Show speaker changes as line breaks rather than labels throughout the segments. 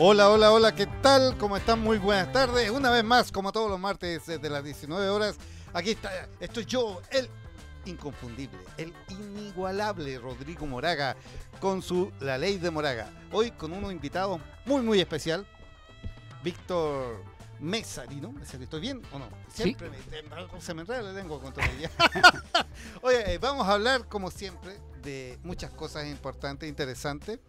Hola, hola, hola, ¿qué tal? ¿Cómo están? Muy buenas tardes. Una vez más, como todos los martes desde las 19 horas, aquí está, estoy yo, el inconfundible, el inigualable Rodrigo Moraga, con su La Ley de Moraga. Hoy con un invitado muy, muy especial, Víctor Mesa ¿Estoy bien o no? Siempre me, se me enreda la lengua con todo Oye, eh, vamos a hablar, como siempre, de muchas cosas importantes, interesantes,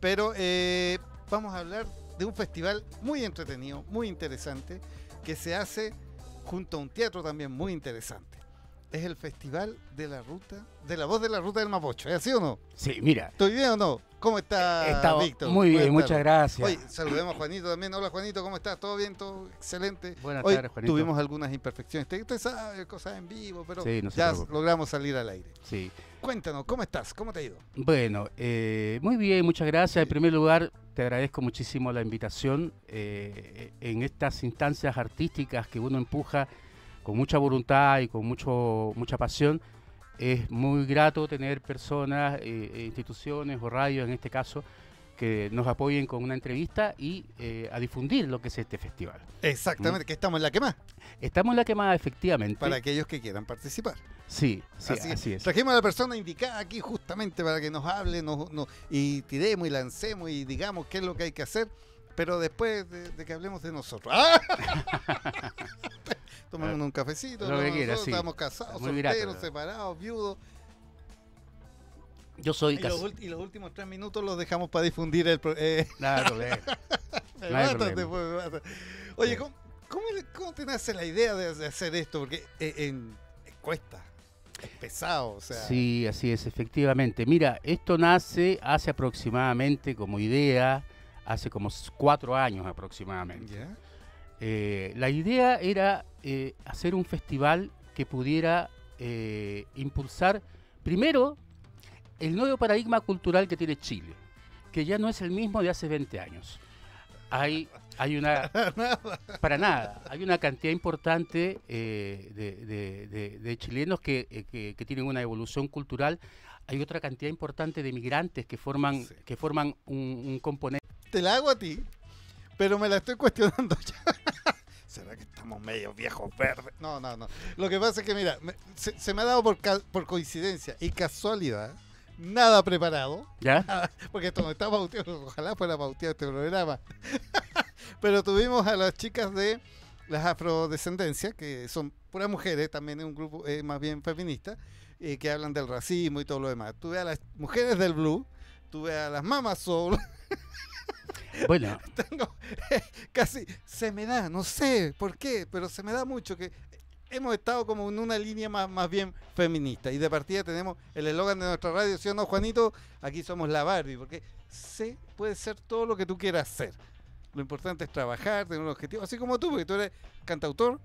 pero... Eh, vamos a hablar de un festival muy entretenido, muy interesante, que se hace junto a un teatro también muy interesante. Es el Festival de la Ruta, de la Voz de la Ruta del Mapocho, ¿es ¿eh? así o no? Sí, mira. ¿Estoy bien o no? ¿Cómo está, eh, está Víctor? Muy bien, muchas gracias. saludemos a Juanito también. Hola Juanito, ¿cómo estás? ¿Todo bien? ¿Todo excelente? Buenas tardes, Juanito. Tuvimos algunas imperfecciones. Usted sabe, cosas en vivo, pero ya logramos salir al aire. Sí. Cuéntanos, ¿cómo estás? ¿Cómo te ha ido?
Bueno, eh, muy bien, muchas gracias. En primer lugar, te agradezco muchísimo la invitación eh, en estas instancias artísticas que uno empuja con mucha voluntad y con mucho, mucha pasión. Es muy grato tener personas, eh, e instituciones o radios en este caso, que nos apoyen con una entrevista y eh, a difundir lo que es este festival. Exactamente, mm. que estamos en la quemada. Estamos en
la quemada, efectivamente. Para aquellos que quieran participar. Sí, sí así, es. Trajimos a la persona indicada aquí justamente para que nos hable nos, y tiremos y lancemos y digamos qué es lo que hay que hacer, pero después de, que hablemos de nosotros. tomemos un cafecito, nosotros, estamos casados, solteros, separados, viudos. Yo soy y los, últimos tres minutos los dejamos para difundir el. Eh. me pues, Oye, ¿cómo, te nace la idea de, hacer esto? Porque eh, en, cuesta. Es pesado, o sea. Sí,
así es, efectivamente. Mira, esto nace hace aproximadamente como idea, hace como cuatro años aproximadamente. Eh, la idea era eh, hacer un festival que pudiera impulsar primero el nuevo paradigma cultural que tiene Chile, que ya no es el mismo de hace 20 años. Hay, hay una. Para nada. Hay una cantidad importante eh, de, chilenos eh, que, tienen una evolución cultural. Hay otra cantidad importante de migrantes que forman, que forman un, componente. Te la hago a
ti, pero me la estoy cuestionando ya. ¿Será que estamos medio viejos verdes? No, no, no. Lo que pasa es que, mira, se, me ha dado por, por coincidencia y casualidad nada preparado. ¿Ya? Porque esto no está bautizado. ojalá fuera bautizado este programa. Pero tuvimos a las chicas de las afrodescendencias, que son puras mujeres, también es un grupo más bien feminista, eh, que hablan del racismo y todo lo demás. Tuve a las mujeres del blue, tuve a las mamas soul. Bueno. Eh, casi se me da, no sé por qué, pero se me da mucho que hemos estado como en una línea más, más bien feminista. Y de partida tenemos el eslogan de nuestra radio, si o no, Juanito? Aquí somos la Barbie, porque se puede ser todo lo que tú quieras ser. Lo importante es trabajar, tener un objetivo, así como tú, porque tú eres cantautor.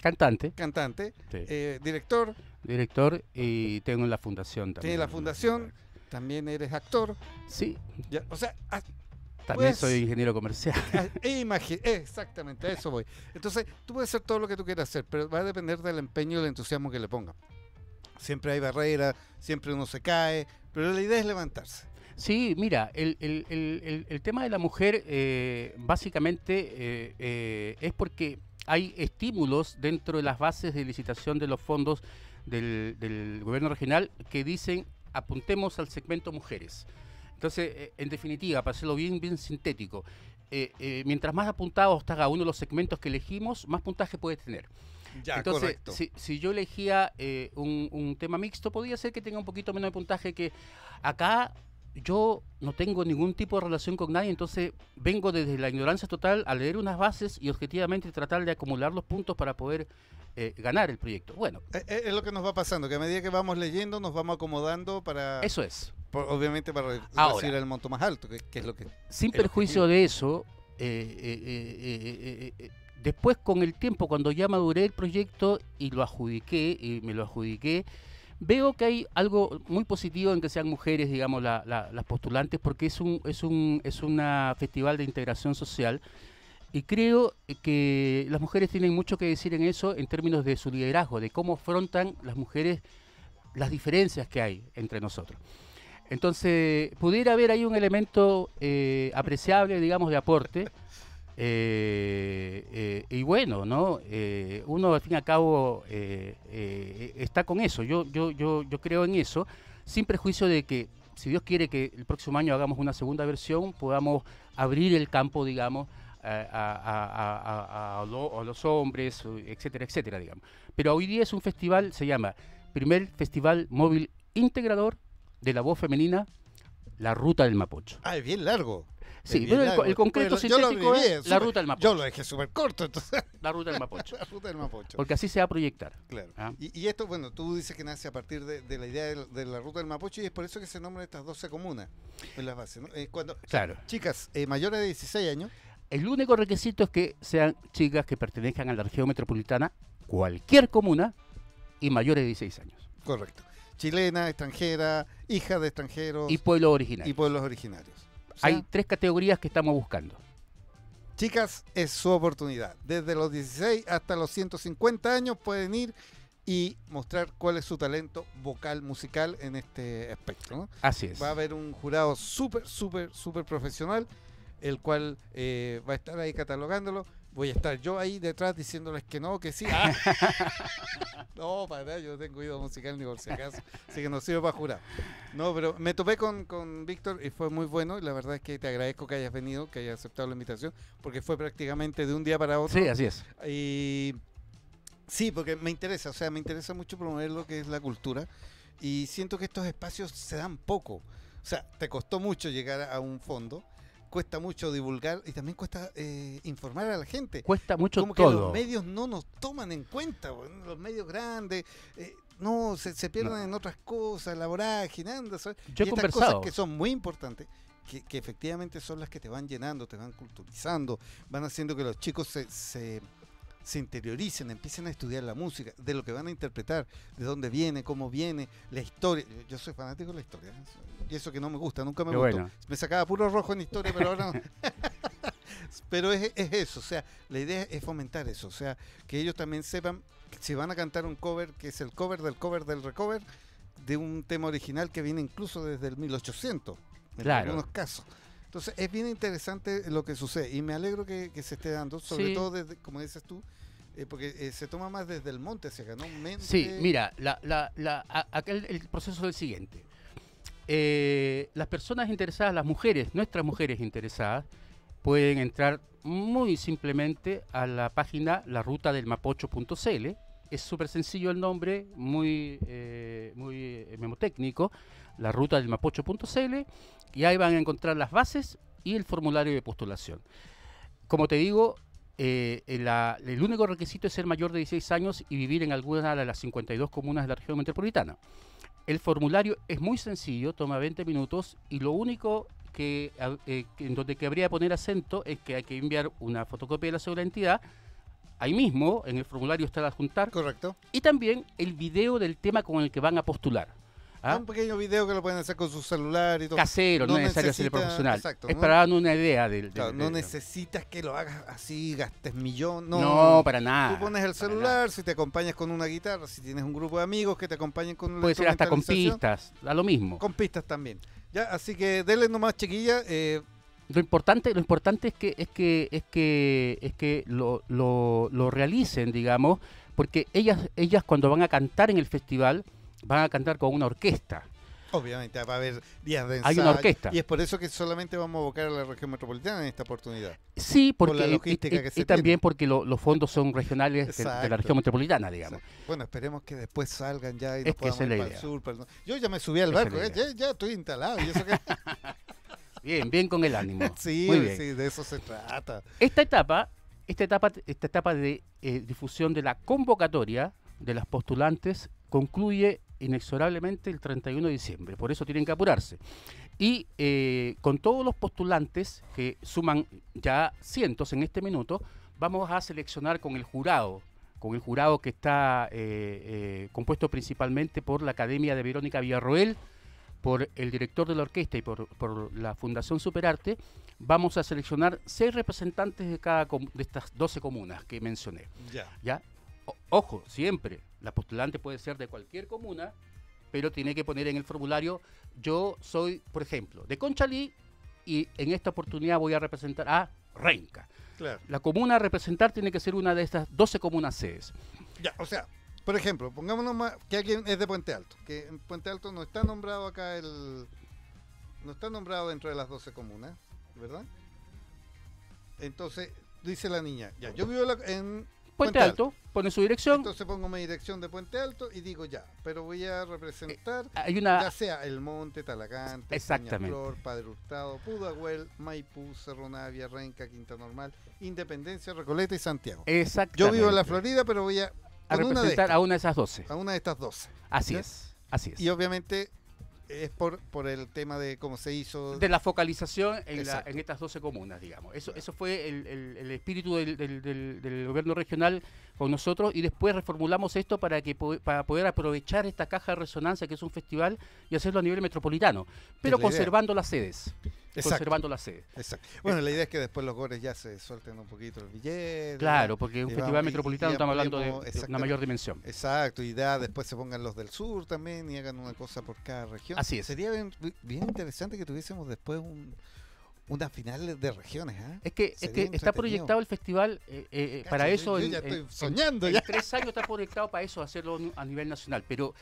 Cantante. Cantante. Eh, director.
Director y tengo la fundación también. Tienes la
fundación, también eres actor. Sí. o sea, también pues, soy
ingeniero comercial.
E eh, exactamente, a eso voy. Entonces, tú puedes hacer todo lo que tú quieras hacer, pero va a depender del empeño y del entusiasmo que le ponga. Siempre hay barreras, siempre uno se cae, pero la idea es levantarse. Sí, mira, el, tema de la mujer
eh, básicamente eh, es porque hay estímulos dentro de las bases de licitación de los fondos del, del gobierno regional que dicen apuntemos al segmento mujeres. Entonces, eh, en definitiva, para hacerlo bien, bien sintético, eh, eh, mientras más apuntado está a uno de los segmentos que elegimos, más puntaje puedes tener. Ya, Entonces, si, yo elegía un, tema mixto, podría ser que tenga un poquito menos de puntaje que acá yo no tengo ningún tipo de relación con nadie, entonces vengo desde la ignorancia total a leer unas bases y objetivamente tratar de acumular los puntos para poder
eh, ganar el proyecto. Bueno. Eh, eh, es, lo que nos va pasando, que a medida que vamos leyendo nos vamos acomodando para... Eso es. obviamente para el monto más alto, que, es lo que... Sin perjuicio de
eso, después con el tiempo, cuando ya maduré el proyecto y lo adjudiqué, y me lo adjudiqué, Veo que hay algo muy positivo en que sean mujeres, digamos, las postulantes, porque es un, es un es una festival de integración social. Y creo que las mujeres tienen mucho que decir en eso en términos de su liderazgo, de cómo afrontan las mujeres las diferencias que hay entre nosotros. Entonces, pudiera haber ahí un elemento eh, apreciable, digamos, de aporte eh, eh, y bueno, ¿no? Eh, uno al fin y al cabo e, está con eso. Yo, yo, yo, yo creo en eso, sin prejuicio de que, si Dios quiere que el próximo año hagamos una segunda versión, podamos abrir el campo, digamos, a, los hombres, etcétera, etcétera, digamos. Pero hoy día es un festival, se llama Primer Festival Móvil Integrador de la Voz Femenina, la Ruta del Mapocho.
Ah, bien largo. Sí, pero el, concreto sintético es la ruta del Mapocho. Yo lo dejé súper corto, entonces. La ruta del Mapocho. la ruta del Mapocho. Porque así se va a proyectar. Claro. ¿Ah? Y, esto, bueno, tú dices que nace a partir de, la idea de, la ruta del Mapocho y es por eso que se nombran estas 12 comunas en las bases. Eh, claro. chicas eh, mayores de
16 años. El único requisito es que sean chicas que pertenezcan a la región metropolitana, cualquier comuna, y mayores de 16 años. Correcto.
Chilena, extranjera, hija de extranjeros. Y pueblos originarios. Y pueblos originarios. Hay tres categorías que estamos buscando. Chicas, es su oportunidad. Desde los 16 hasta los 150 años pueden ir y mostrar cuál es su talento vocal musical en este espectro Así es. Va a haber un jurado súper, súper, súper profesional, el cual eh, va a estar ahí catalogándolo voy a estar yo ahí detrás diciéndoles que no, que sí. Ah. no, para yo tengo oído musical ni por si acaso, así que no sirve para jurar. No, pero me topé con, con Víctor y fue muy bueno y la verdad es que te agradezco que hayas venido, que hayas aceptado la invitación, porque fue prácticamente de un día para otro. Sí, así es. Y sí, porque me interesa, o sea, me interesa mucho promover lo que es la cultura y siento que estos espacios se dan poco. O sea, te costó mucho llegar a un fondo cuesta mucho divulgar y también cuesta eh, informar a la gente. Cuesta mucho Como que los medios no nos toman en cuenta, los medios grandes. Eh, no, se, se pierden en otras cosas, la vorágine, anda, y estas cosas que son muy importantes. Que, efectivamente son las que te van llenando, te van culturizando, van haciendo que los chicos se, se, interioricen, empiecen a estudiar la música, de lo que van a interpretar, de dónde viene, cómo viene, la historia. Yo soy fanático de la historia, y eso que no me gusta, nunca me gustó. Me sacaba puro rojo en historia, pero ahora no. pero es, eso, o sea, la idea es fomentar eso, o sea, que ellos también sepan si van a cantar un cover, que es el cover del cover del recover, de un tema original que viene incluso desde el 1800, en algunos casos. Entonces, es bien interesante lo que sucede y me alegro que, se esté dando, sobre todo, como dices tú, eh, porque eh, se toma más desde el monte hacia acá, ¿no? Sí, mira, la, acá el proceso es el siguiente.
Eh, las personas interesadas, las mujeres, nuestras mujeres interesadas, pueden entrar muy simplemente a la página larutadelmapocho.cl. Es súper sencillo el nombre, muy, eh, muy eh, memotécnico, larutadelmapocho.cl, y ahí van a encontrar las bases y el formulario de postulación. Como te digo, eh, el único requisito es ser mayor de 16 años y vivir en alguna de las 52 comunas de la región metropolitana. El formulario es muy sencillo, toma 20 minutos y lo único que, eh, en donde que habría poner acento es que hay que enviar una fotocopia de la segunda entidad. Ahí mismo, en el formulario está el adjuntar. Correcto. Y también el video del tema con el que van a postular.
¿Ah? Un pequeño video que lo pueden hacer con su celular y todo. Casero, no, no necesario ser profesional. Exacto, es para dar una
idea del. no
necesitas que lo hagas así, gastes millones... No, para nada. Tú pones el celular, si te acompañas con una guitarra, si tienes un grupo de amigos que te acompañen con. Puede ser hasta con pistas, a lo mismo. Con pistas también. Ya, así que denle nomás, chiquilla. Eh,
lo importante, lo importante es que, es que, es que, es que lo, lo, lo realicen, digamos, porque ellas, ellas cuando van a cantar en el festival van a cantar con una orquesta.
Obviamente, va a haber días de ensayo. Hay una orquesta. Y es por eso que solamente vamos a abocar a la región metropolitana en esta oportunidad. Sí, porque. Por y, también porque
los fondos son regionales de, la región metropolitana, digamos.
Bueno, esperemos que después salgan ya y para el sur. Yo ya me subí al barco, ¿eh? ya, estoy instalado.
bien, bien con el ánimo. sí, de eso
se trata.
Esta etapa, esta etapa, esta etapa de eh, difusión de la convocatoria de las postulantes concluye inexorablemente el 31 de diciembre, por eso tienen que apurarse. Y eh, con todos los postulantes, que suman ya cientos en este minuto, vamos a seleccionar con el jurado, con el jurado que está eh, eh, compuesto principalmente por la Academia de Verónica Villarroel, por el director de la orquesta y por, la Fundación Superarte, vamos a seleccionar seis representantes de cada de estas 12 comunas que mencioné. ¿Ya? ojo, siempre, la postulante puede ser de cualquier comuna, pero tiene que poner en el formulario, yo soy, por ejemplo, de Conchalí y en esta oportunidad voy a representar a Renca. La comuna a representar tiene que ser una de estas 12 comunas sedes.
Ya, o sea, por ejemplo, pongámonos más que alguien es de Puente Alto, que en Puente Alto no está nombrado acá el. No está nombrado dentro de las 12 comunas, ¿verdad? Entonces, dice la niña, ya, yo vivo en Puente, Alto, Pone su dirección. Entonces pongo mi dirección de Puente Alto y digo ya, pero voy a representar eh, ya sea El Monte, Talagante, Flor, Padre Hurtado, Pudahuel, Maipú, Cerro Navia, Renca, Quinta Normal, Independencia, Recoleta y Santiago. Exactamente. Yo vivo en la Florida, pero voy a, representar a una de esas 12. A una de estas 12. Así es, así es. Y obviamente es por, el tema de cómo se hizo. De la focalización en, en estas 12 comunas, digamos. Eso,
eso fue el, espíritu del, gobierno regional con nosotros y después reformulamos esto para, que, para poder aprovechar esta caja de resonancia que es un festival y hacerlo a nivel metropolitano, pero conservando las sedes conservando la sede. Exacto. Bueno,
la idea es que después los gores ya se suelten un poquito el billete. Claro, porque un festival metropolitano estamos hablando de, una mayor dimensión. Exacto, y ya después se pongan los del sur también y hagan una cosa por cada región. Así es. Sería bien, interesante que tuviésemos después un, una final de regiones. ¿ah? Es que, está proyectado
el festival eh, eh, eh, para eso. Yo, ya estoy soñando tres años está proyectado para eso, hacerlo a nivel nacional, pero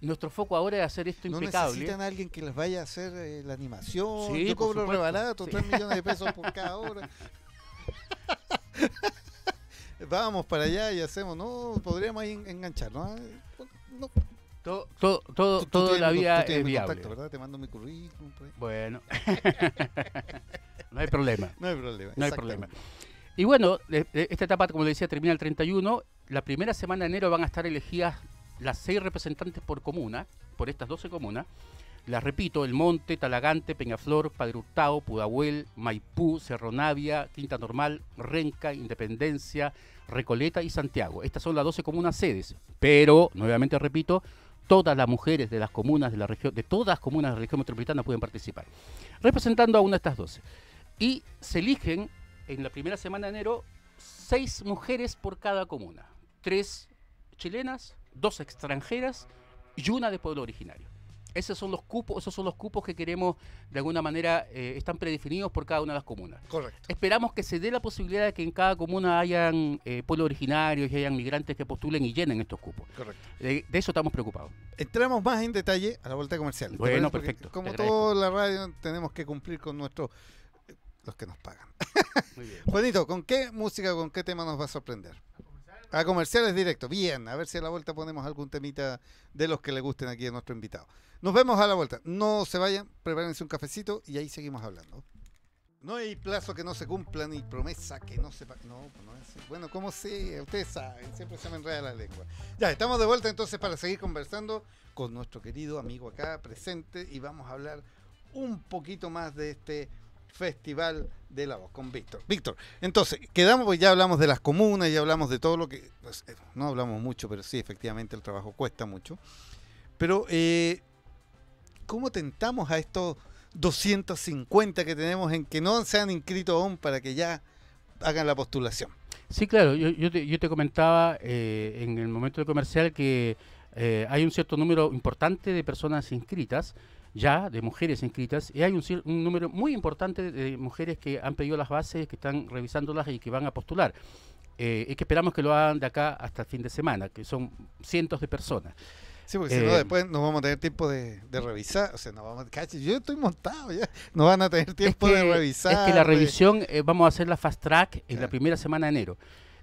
nuestro foco ahora
es hacer esto no impecable. Necesitan a alguien que les vaya a hacer eh, la animación. Yo cobro rebarato, 3 millones de pesos por cada hora. Vamos para allá y hacemos, ¿no? Podríamos ahí ¿ah? No. Todo,
todo, todo, toda la vida es viable.
Te mando mi currículum. Bueno. no hay problema. No hay problema. No hay problema.
Y bueno, esta etapa, como le decía, termina el 31. La primera semana de enero van a estar elegidas las seis representantes por comuna, por estas 12 comunas, las repito, El Monte, Talagante, Peñaflor, Padre Hurtado, Pudahuel, Maipú, Cerro Navia, Quinta Normal, Renca, Independencia, Recoleta y Santiago. Estas son las 12 comunas sedes, pero, nuevamente repito, todas las mujeres de las comunas de la región, de todas las comunas de la región metropolitana pueden participar, representando a una de estas 12. Y se eligen en la primera semana de enero seis mujeres por cada comuna, tres chilenas, dos extranjeras y una de pueblo originario. Esos son los cupos, esos son los cupos que queremos, de alguna manera, eh, están predefinidos por cada una de las comunas. Correcto. Esperamos que se dé la posibilidad de que en cada comuna hayan pueblo eh, pueblos originarios y hayan migrantes que postulen y llenen estos cupos. Correcto. de, eso estamos preocupados.
Entramos más en detalle a la vuelta comercial. Bueno, perfecto. como toda la radio, tenemos que cumplir con nuestros eh, los que nos pagan. Muy Juanito, ¿con qué música, con qué tema nos va a sorprender? a comerciales directo Bien, a ver si a la vuelta ponemos algún temita de los que le gusten aquí a nuestro invitado. Nos vemos a la vuelta. No se vayan, prepárense un cafecito y ahí seguimos hablando. No hay plazo que no se cumpla ni promesa que no se... No, pues no es Bueno, como sé ustedes saben, siempre se me enreda la lengua. Ya, estamos de vuelta entonces para seguir conversando con nuestro querido amigo acá presente y vamos a hablar un poquito más de este Festival de la Voz con Víctor. Víctor, entonces, quedamos, porque ya hablamos de las comunas, ya hablamos de todo lo que. Pues, eh, no hablamos mucho, pero sí, efectivamente el trabajo cuesta mucho. Pero, eh, ¿cómo tentamos a estos 250 que tenemos en que no se han inscrito aún para que ya hagan la postulación?
Sí, claro, yo, te, comentaba eh, en el momento del comercial que eh, hay un cierto número importante de personas inscritas ya de mujeres inscritas y hay un, número muy importante de mujeres que han pedido las bases, que están revisándolas y que van a postular. Eh, y que esperamos que lo hagan de acá hasta el fin de semana, que son cientos
de personas. Sí, porque si no, eh, después no vamos a tener tiempo de, revisar. O sea, no vamos a, yo estoy montado ya.
No van a tener tiempo de revisar. Es que la pues. revisión eh, vamos a hacer la fast track en la primera semana de enero.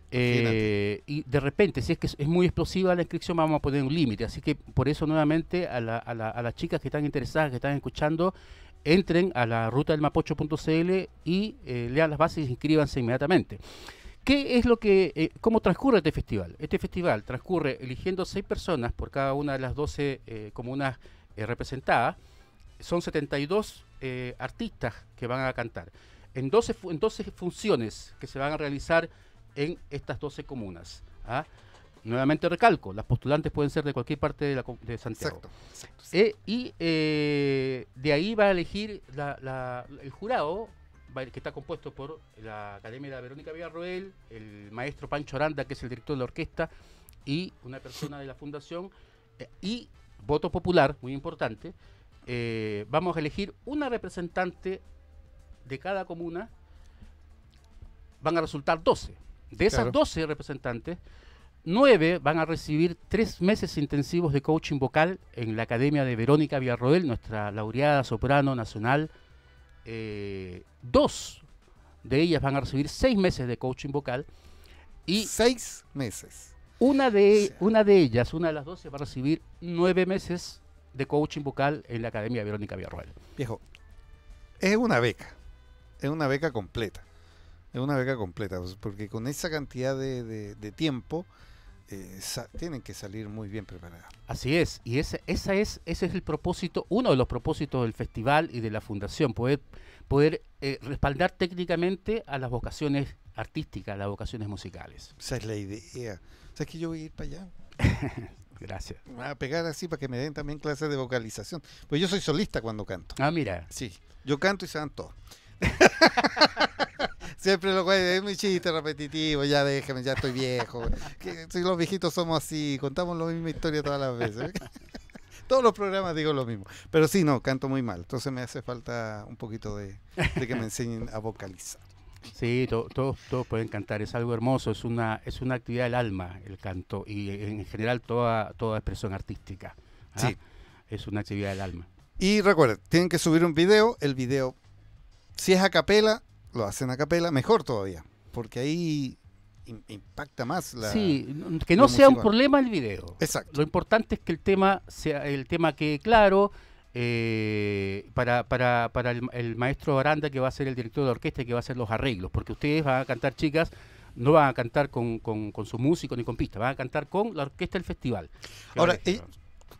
Eh, y de repente, si es que es muy explosiva la inscripción, vamos a poner un límite. Así que por eso nuevamente a, las chicas que están interesadas, que están escuchando, entren a la ruta del mapocho.cl y eh, lean las bases y inscríbanse inmediatamente. ¿Qué es lo que, eh, cómo transcurre este festival? Este festival transcurre eligiendo seis personas por cada una de las 12 comunas representadas. Son 72 artistas que van a cantar. En 12, en 12 funciones que se van a realizar en estas 12 comunas. ¿ah? Nuevamente recalco, las postulantes pueden ser de cualquier parte de, la, Santiago. Exacto, eh, y eh, de ahí va a elegir el jurado que está compuesto por la Academia de Verónica Villarroel, el maestro Pancho Aranda, que es el director de la orquesta, y una persona de la fundación, eh, y voto popular, muy importante, vamos a elegir una representante de cada comuna, van a resultar 12. De esas 12 representantes, 9 van a recibir 3 meses intensivos de coaching vocal en la Academia de Verónica Villarroel, nuestra laureada soprano nacional. Eh, dos de ellas van a recibir 6 meses de coaching vocal. Y 6 meses. Una de, una de ellas, una de las 12, va a recibir 9 meses de coaching vocal en la Academia de
Verónica Villarroel. Viejo, es una beca, es una beca completa. Es una beca completa, porque con esa cantidad de, tiempo eh, tienen que salir muy bien preparados. Así es, y ese, esa es, ese es el propósito, uno de los
propósitos del festival y de la fundación, poder, poder eh, respaldar técnicamente a las vocaciones artísticas, a las vocaciones musicales.
Esa es la idea. ¿Sabes que yo voy a ir para allá? Gracias. Me a pegar así para que me den también clases de vocalización. Pues yo soy solista cuando canto. Ah, mira. Sí, yo canto y se dan todos. Siempre lo güey, es mi chiste repetitivo, ya déjeme, ya estoy viejo. Que, los viejitos somos así, contamos la misma historia todas las veces. ¿eh? Todos los programas digo lo mismo. Pero sí, no, canto muy mal. Entonces me hace falta un poquito de, que me enseñen a vocalizar.
Sí, todos, todos pueden cantar, es algo hermoso, es una, es una actividad del alma el canto y eh, en general toda, toda expresión artística. ¿ah? Sí. Es una actividad del alma.
Y recuerden, tienen que subir un video, el video, si es a capela, lo hacen a capela, mejor todavía, porque ahí impacta más la sí que no sea un problema
el video exacto lo importante es que el tema sea el tema quede claro eh, para, el, maestro Aranda que va a ser el director de orquesta y que va a hacer los arreglos porque ustedes van a cantar chicas no van a cantar con, su músico ni con pista van a cantar con la
orquesta del festival ahora eh,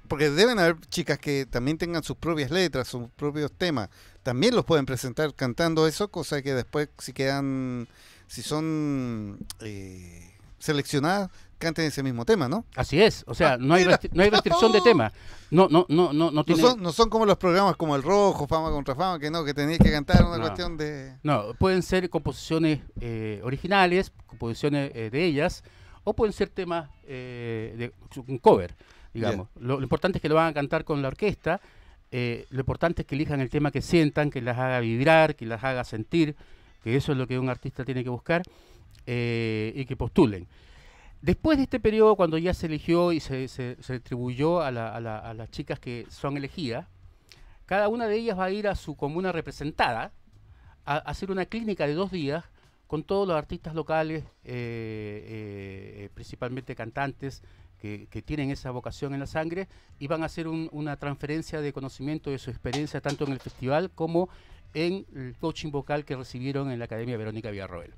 porque deben haber chicas que también tengan sus propias letras, sus propios temas, también los pueden presentar cantando eso, cosa que después si quedan, si son eh, seleccionadas, canten ese mismo tema, ¿no?
Así es, o sea, ah, no, hay no hay restricción de tema. No, no, no, no, no, tiene... no,
son, como los programas como El Rojo, Fama contra Fama, que no, que tenéis que cantar una cuestión de... No, pueden ser composiciones
eh, originales, composiciones eh, de ellas, o pueden ser temas de un cover digamos. Lo, importante es que lo van a cantar con la orquesta, eh, lo importante es que elijan el tema que sientan, que las haga vibrar, que las haga sentir, que eso es lo que un artista tiene que buscar eh, y que postulen. Después de este periodo, cuando ya se eligió y se, se, atribuyó a, las chicas que son elegidas, cada una de ellas va a ir a su comuna representada a, hacer una clínica de dos días con todos los artistas locales, eh, principalmente cantantes, que, tienen esa vocación en la sangre y van a hacer una transferencia de conocimiento de su experiencia tanto en el festival como en el coaching vocal que recibieron en la Academia Verónica Villarroel.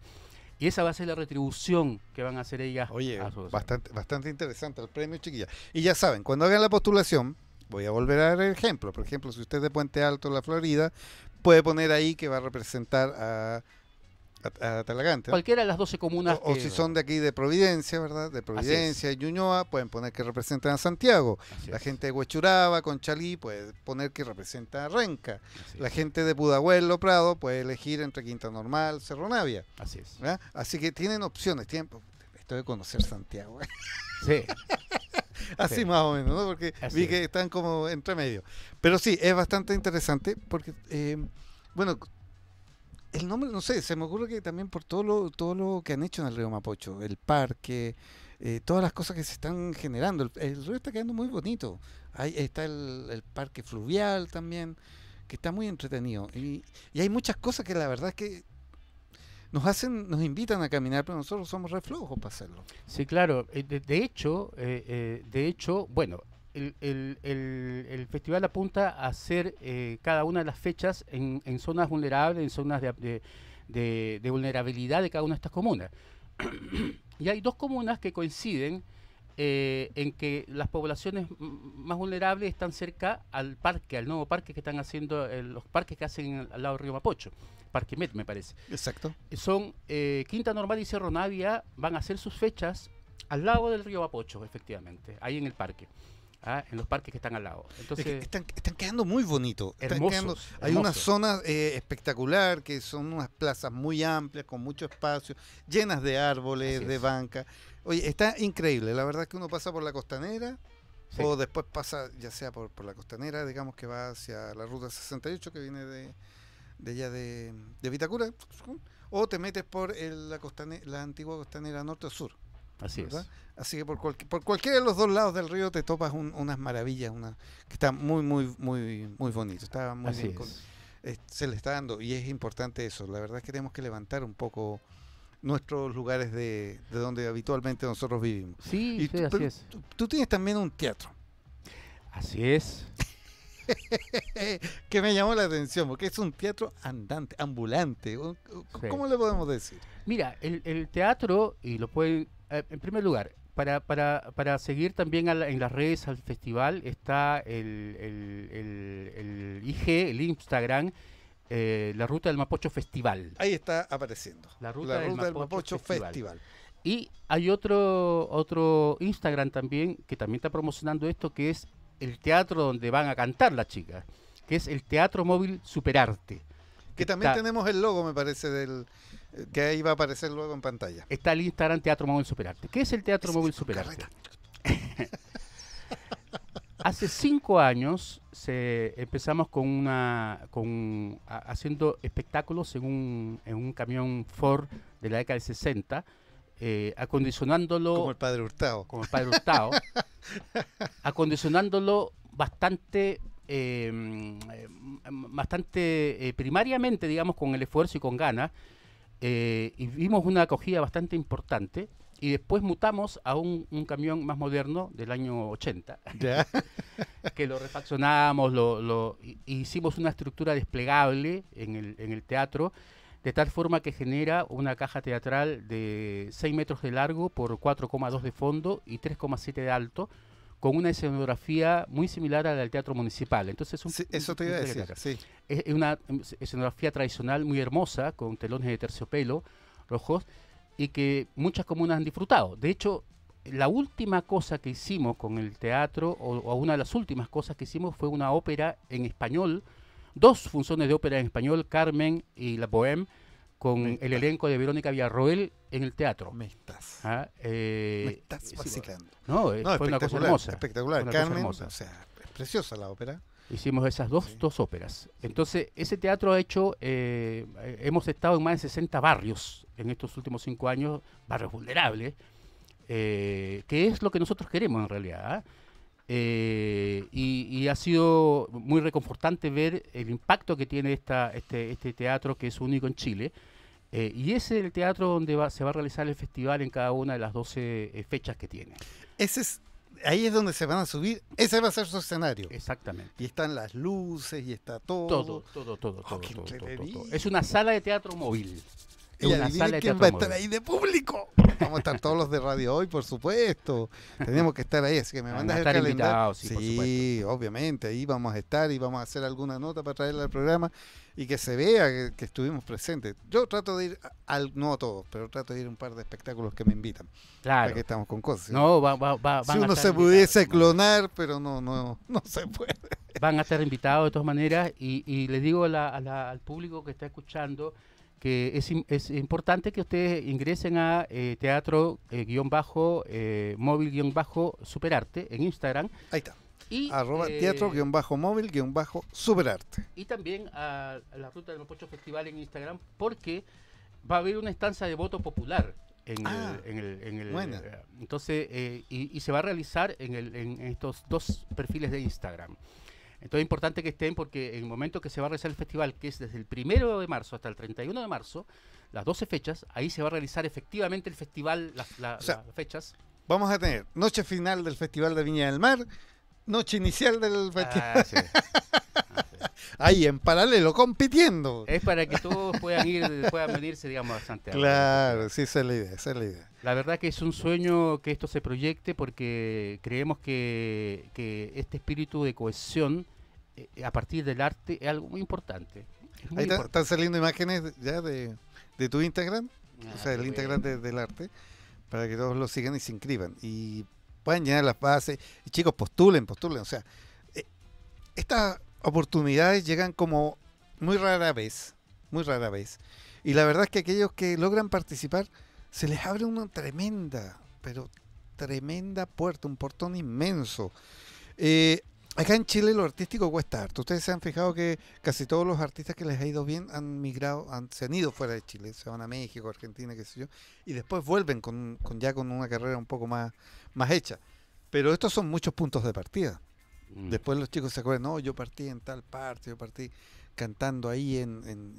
Y esa va a ser la retribución que van a hacer ellas. Oye, a bastante, bastante interesante
el premio, chiquilla. Y ya saben, cuando hagan la postulación, voy a volver a dar el ejemplo. Por ejemplo, si usted es de Puente Alto, la Florida, puede poner ahí que va a representar a a, Talagante. Cualquiera de las 12 comunas. O, si son de aquí de Providencia, ¿verdad? De Providencia y Ñuñoa, pueden poner que representan a Santiago. la gente de Huechuraba, Conchalí, puede poner que representa a Renca. la gente de Pudahuelo, Prado, puede elegir entre Quinta Normal, Cerro Navia. Así es. Así que tienen opciones. tiempo Esto de conocer Santiago. ¿eh? Sí. Así más o menos, ¿no? Porque vi que están como entre medio. Pero sí, es bastante interesante porque, eh, bueno, el nombre, no sé, se me ocurre que también por todo lo, todo lo que han hecho en el río Mapocho, el parque, eh, todas las cosas que se están generando. El, río está quedando muy bonito. Ahí está el, parque fluvial también, que está muy entretenido. Y, y, hay muchas cosas que la verdad es que nos hacen, nos invitan a caminar, pero nosotros somos reflojos para hacerlo. Sí, claro. Eh, de, hecho,
eh, de hecho, bueno, el, festival apunta a hacer eh, cada una de las fechas en, zonas vulnerables, en zonas de, vulnerabilidad de cada una de estas comunas. y hay dos comunas que coinciden eh, en que las poblaciones más vulnerables están cerca al parque, al nuevo parque que están haciendo, eh, los parques que hacen al lado del río Mapocho, Parque Met me parece. Exacto. Son Quinta Normal y Cerro Navia van a hacer sus fechas al lado del río Mapocho,
efectivamente,
ahí en el parque. ¿ah? en los parques que están al lado. Entonces, están,
quedando muy bonitos. hay una zona eh, espectacular que son unas plazas muy amplias, con mucho espacio, llenas de árboles, de bancas. Oye, está increíble. La verdad es que uno pasa por la costanera. O después pasa, ya sea por, la costanera, digamos que va hacia la ruta 68 que viene de, de allá de, Vitacura, o te metes por la, la antigua costanera norte-sur. Así es. Así que por, por cualquiera de los dos lados del río te topas unas maravillas, una, que está muy, muy, muy, muy bonito. Está muy bien, eh, se le está dando y es importante eso. La verdad es que tenemos que levantar un poco nuestros lugares de, donde habitualmente nosotros vivimos. Sí, tú, así Tú, tienes también un teatro. Así es. que me llamó la atención, porque es un teatro andante, ambulante. ¿Cómo le podemos decir?
Mira, el, el, teatro, y lo puede eh, en primer lugar, para, para, para seguir también en las redes al festival está el, el, el, IG, el Instagram, eh, la ruta del Mapocho Festival.
Ahí está apareciendo. La ruta, del, Mapocho Festival. Festival.
Y hay otro, otro Instagram también que también está promocionando esto, que es el teatro donde van a cantar las chicas, que es el Teatro Móvil Superarte. Que también tenemos
el logo, me parece, del eh, que ahí va a aparecer luego en pantalla.
Está el Instagram Teatro Móvil Superarte. ¿Qué es el Teatro Móvil Superarte? Hace cinco años se, empezamos con una, haciendo espectáculos en un, camión Ford de la década del 60 eh, acondicionándolo. Como el padre Hurtado. Como el padre Hurtado. acondicionándolo bastante Em, eh, bastante eh, primariamente, digamos, con el esfuerzo y con ganas, eh, y vimos una acogida bastante importante. Y después mutamos a un, camión más moderno del año 80, que lo refaccionamos, lo, hicimos una estructura desplegable en el, en el teatro, de tal forma que genera una caja teatral de 6 metros de largo por 4,2 de fondo y 3,7 de alto, con una escenografía muy similar a la del Teatro Municipal. Entonces, eso te iba a decir, sí. Es una em, escenografía tradicional muy hermosa, con telones de terciopelo rojos, y que muchas comunas han disfrutado. De hecho, la última cosa que hicimos con el teatro, o, o, una de las últimas cosas que hicimos, fue una ópera en español, dos funciones de ópera en español, Carmen y La Bohème, con el elenco de Verónica Villarroel en el teatro. Me estás. Ah, eh, me estás eh, No, fue una cosa hermosa. Espectacular. hermosa. o sea,
es preciosa la ópera. Hicimos esas dos, dos
óperas. Entonces, ese teatro ha hecho, eh, hemos estado en más de 60 barrios en estos últimos cinco años, barrios vulnerables, que es lo que nosotros queremos en realidad. ¿ah? y, ha sido muy reconfortante ver el impacto que tiene esta, este, este teatro que es único en Chile eh, y ese es el teatro donde se va a realizar el festival en cada una de las 12 eh, fechas que tiene. Ese es,
ahí es donde se van a subir, ese va a ser su escenario. Exactamente. Y están las luces y está todo. Todo,
todo, todo, oh, todo, Es una sala de teatro móvil.
una sala de ahí de público. Vamos a estar todos los de radio hoy, por supuesto. Tenemos que estar ahí, así que me mandas el calendario. Sí, obviamente, ahí vamos a estar y vamos a hacer alguna nota para traerla al programa y que se vea que, estuvimos presentes. Yo trato de ir, al, no a todos, pero trato de ir a un par de espectáculos que me invitan. Claro. Para que estamos con cosas. No, Si uno se pudiese clonar, pero no, no, no se puede. Van a estar invitados de todas maneras
y, y les digo al público que está escuchando que es, importante que ustedes ingresen a eh, teatro eh, guión bajo eh, móvil guión bajo
superarte en Instagram Ahí está. Y, arroba eh, teatro-móvil-superarte.
bajo Y también a, la Ruta del Mapocho Festival en Instagram, porque va a haber una estancia de voto popular. En, el, ah, bueno. Eh, entonces eh, y, se va a realizar en, estos dos perfiles de Instagram entonces es importante que estén porque en el momento que se va a realizar el festival, que es desde el primero de marzo hasta el 31 de marzo, las 12 fechas, ahí se va a realizar efectivamente el festival, las fechas.
Vamos a tener noche final del Festival de Viña del Mar, noche inicial del ah, festival. Ah, Ahí, en paralelo, compitiendo. Es para que todos puedan ir, puedan venirse, digamos, a Claro, sí, esa es la idea, es la idea.
La verdad que es un sueño que esto se proyecte porque creemos que, este espíritu de cohesión eh, a partir del arte es algo muy importante.
Ahí están saliendo imágenes ya de, tu Instagram, ah, o sea, el Instagram del arte, para que todos lo sigan y se inscriban. Y Pueden llenar las bases. Y chicos, postulen, postulen. O sea, eh, estas oportunidades llegan como muy rara vez, muy rara vez. Y la verdad es que aquellos que logran participar, se les abre una tremenda, pero tremenda puerta, un portón inmenso. Eh, acá en Chile lo artístico cuesta harto. Ustedes se han fijado que casi todos los artistas que les ha ido bien han migrado, han, se han ido fuera de Chile, se van a México, Argentina, qué sé yo, y después vuelven con ya con una carrera un poco más, más hecha. Pero estos son muchos puntos de partida. Mm. Después los chicos se acuerdan, no, yo partí en tal parte, yo partí cantando ahí en,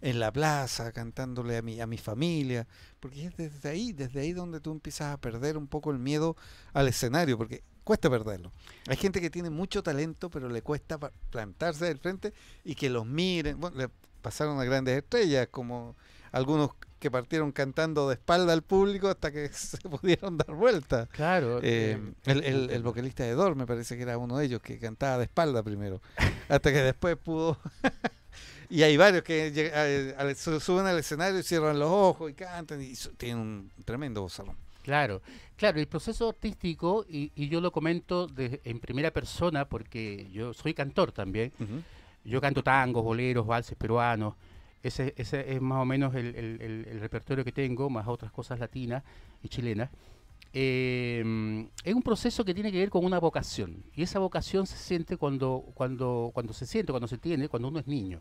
en, la plaza, cantándole a mi, a mi familia, porque es desde ahí, desde ahí donde tú empiezas a perder un poco el miedo al escenario, porque cuesta perderlo. Hay gente que tiene mucho talento, pero le cuesta plantarse del frente y que los miren. Bueno, le pasaron a grandes estrellas como algunos que partieron cantando de espalda al público hasta que se pudieron dar vuelta. Claro. Eh, eh, el, el, vocalista de Dor me parece que era uno de ellos que cantaba de espalda primero, hasta que después pudo... y hay varios que eh, suben al escenario y cierran los ojos y cantan y tienen un tremendo salón. Claro, claro, el proceso artístico, y,
yo lo comento de, en primera persona porque yo soy cantor también, yo canto tangos, boleros, valses peruanos, ese, ese es más o menos el, repertorio que tengo, más otras cosas latinas y chilenas. Em, es un proceso que tiene que ver con una vocación. Y esa vocación se siente cuando, cuando, cuando se siente, cuando se tiene, cuando uno es niño.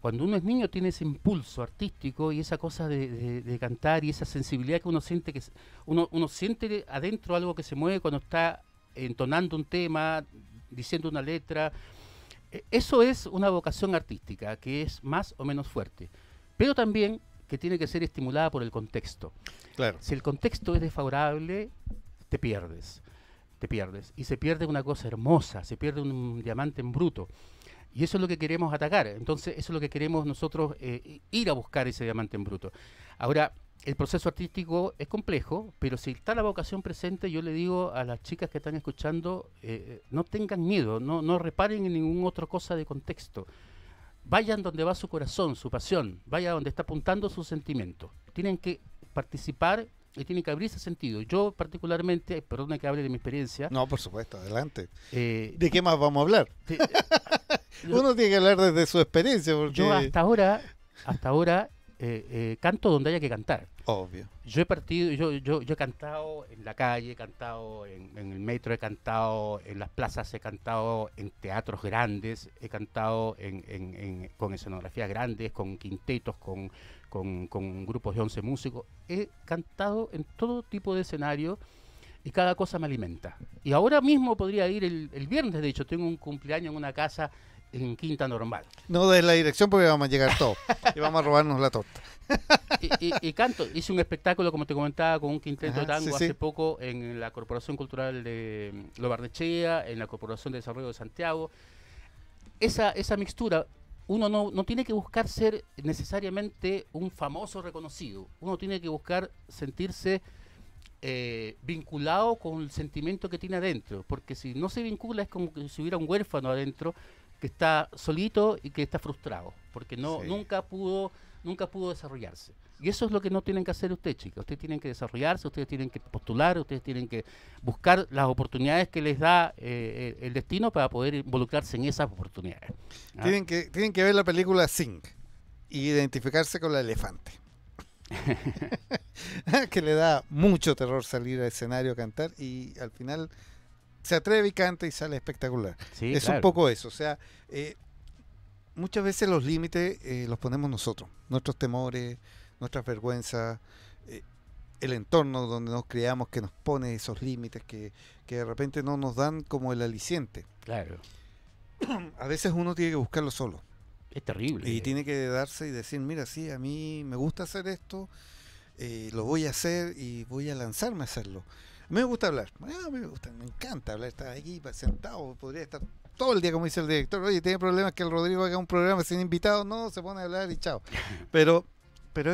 Cuando uno es niño tiene ese impulso artístico y esa cosa de, cantar y esa sensibilidad que uno siente que uno, uno siente adentro algo que se mueve cuando está entonando un tema, diciendo una letra, eh, eso es una vocación artística que es más o menos fuerte, pero también que tiene que ser estimulada por el contexto. Claro. Si el contexto es desfavorable, te pierdes, te pierdes. Y se pierde una cosa hermosa, se pierde un diamante en bruto. Y eso es lo que queremos atacar. Entonces, eso es lo que queremos nosotros eh, ir a buscar ese diamante en bruto. Ahora, el proceso artístico es complejo, pero si está la vocación presente, yo le digo a las chicas que están escuchando, eh, eh, no tengan miedo, no, no reparen en ninguna otra cosa de contexto. Vayan donde va su corazón, su pasión, vaya donde está apuntando su sentimiento. Tienen que participar y tienen que abrirse sentido. Yo particularmente, perdona que hable de mi experiencia.
No, por supuesto, adelante. Eh, ¿De qué más vamos a hablar? Uno tiene que hablar desde su experiencia. Porque... Yo hasta ahora, hasta ahora canto donde haya que
cantar Obvio. Yo he partido, yo, yo, yo he cantado en la calle, he cantado en, el metro, he cantado en las plazas, he cantado en teatros grandes, he cantado con escenografías grandes, con quintetos, con, con, grupos de 11 músicos. He cantado en todo tipo de escenario y cada cosa me alimenta. Y ahora mismo podría ir el viernes, de hecho, tengo un cumpleaños en una casa en Quinta Normal.
No de la dirección porque vamos a llegar todos y vamos a robarnos la torta.
y, canto, hice un espectáculo, como te comentaba, con un quinteto de ah, tango hace poco en la Corporación Cultural de Lobardechea, en la Corporación de Desarrollo de Santiago. Esa, esa mixtura, uno no, tiene que buscar ser necesariamente un famoso reconocido, uno tiene que buscar sentirse... Eh, vinculado con el sentimiento que tiene adentro, porque si no se vincula es como que si hubiera un huérfano adentro que está solito y que está frustrado, porque no, nunca, pudo, nunca pudo desarrollarse. Y eso es lo que no tienen que hacer ustedes, chicas. Ustedes tienen que desarrollarse, ustedes tienen que postular, ustedes tienen que buscar las oportunidades que les da eh, eh, el destino para poder involucrarse en esas oportunidades. ¿ah? Tienen,
que, tienen que ver la película Sing y identificarse con la elefante. que le da mucho terror salir al escenario a cantar y al final se atreve y canta y sale espectacular. es un poco eso, o sea, eh, muchas veces los límites eh, los ponemos nosotros, nuestros temores, nuestras vergüenzas, eh, el entorno donde nos creamos que nos pone esos límites que, de repente no nos dan como el aliciente. Claro. A veces uno tiene que buscarlo solo. Es terrible. Y tiene que darse y decir, mira, sí, a mí me gusta hacer esto, lo voy a hacer y voy a lanzarme a hacerlo. Me gusta hablar. Ah, me gusta, me encanta hablar. Estar aquí sentado, podría estar todo el día, como dice el director. Oye, tiene problemas que el Rodrigo haga un programa sin invitado No, se pone a hablar y chao. Pero, pero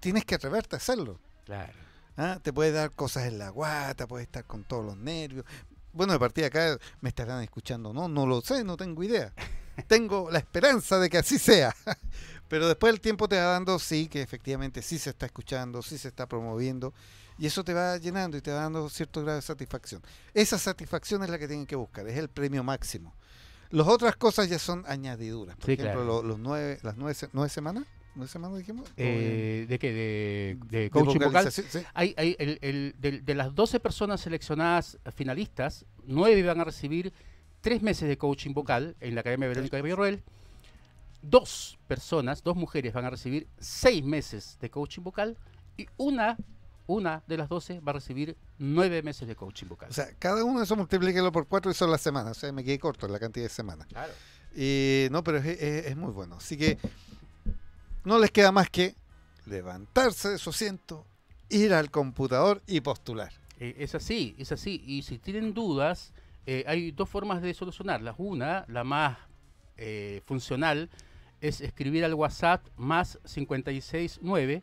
tienes que atreverte a hacerlo. Claro. Ah, te puede dar cosas en la guata, puedes estar con todos los nervios. Bueno, de partida acá me estarán escuchando, ¿no? No lo sé, no tengo idea. tengo la esperanza de que así sea. Pero después el tiempo te va dando, sí, que efectivamente sí se está escuchando, sí se está promoviendo y eso te va llenando y te va dando cierto grado de satisfacción. Esa satisfacción es la que tienen que buscar, es el premio máximo. Las otras cosas ya son añadiduras. Por ejemplo, los, nueve, las nueve, semanas. ¿Nueve semanas eh,
¿De qué? ¿De, coaching vocal? Hay, de, las 12 personas seleccionadas eh, finalistas, nueve van a recibir tres meses de coaching vocal en la Academia Verónica de Villarroel. Dos personas, dos mujeres, van a recibir seis meses de coaching vocal y una una de las 12 va a recibir nueve meses de coaching vocal. O
sea, cada uno de esos multiplíquelo por cuatro y son las semanas. O sea, me quedé corto en la cantidad de semanas. Claro. Y, no, pero es, muy bueno. Así que no les queda más que levantarse de su asiento, ir al computador y postular. Eh, es así, es así. Y si
tienen dudas, eh, hay dos formas de solucionarlas. Una, la más eh, funcional, es escribir al WhatsApp más 569